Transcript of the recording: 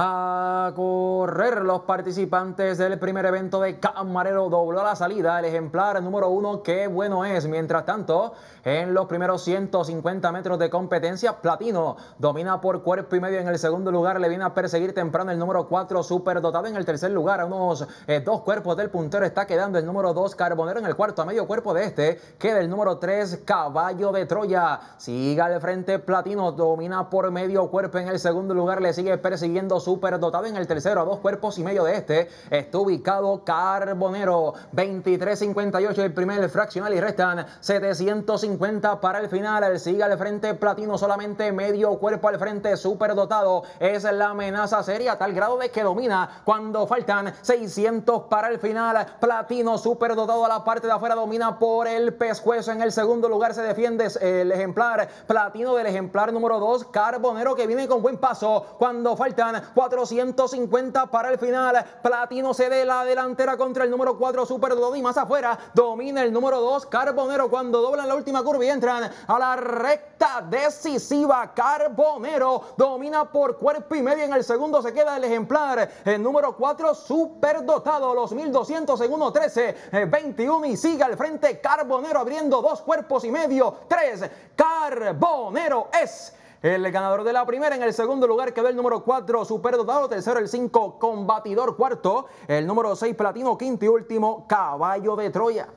A correr los participantes del primer evento de Camarero dobló la salida el ejemplar número uno, qué bueno es. Mientras tanto, en los primeros 150 metros de competencia, Platino domina por cuerpo y medio en el segundo lugar, le viene a perseguir temprano el número 4, superdotado en el tercer lugar, a unos eh, dos cuerpos del puntero está quedando el número dos, Carbonero en el cuarto, a medio cuerpo de este, queda el número 3, Caballo de Troya. Siga al frente, Platino domina por medio cuerpo en el segundo lugar, le sigue persiguiendo su superdotado en el tercero, a dos cuerpos y medio de este, está ubicado Carbonero. 23.58 el primer fraccional y restan 750 para el final. El sigue al frente Platino, solamente medio cuerpo al frente, superdotado. Es la amenaza seria tal grado de que domina cuando faltan 600 para el final. Platino, superdotado a la parte de afuera, domina por el pescuezo. En el segundo lugar se defiende el ejemplar Platino del ejemplar número 2, Carbonero, que viene con buen paso cuando faltan 450 para el final. Platino se ve la delantera contra el número 4 Super y Más afuera domina el número 2 Carbonero cuando doblan la última curva y entran a la recta decisiva. Carbonero domina por cuerpo y medio. En el segundo se queda el ejemplar. El número 4 superdotado. Los 1200 en 1.13, 21 eh, y sigue al frente Carbonero abriendo dos cuerpos y medio. Tres. Carbonero es el ganador de la primera. En el segundo lugar quedó el número 4, Superdotado. Tercero, el 5, Combatidor. Cuarto, el número 6, Platino. Quinto y último, Caballo de Troya.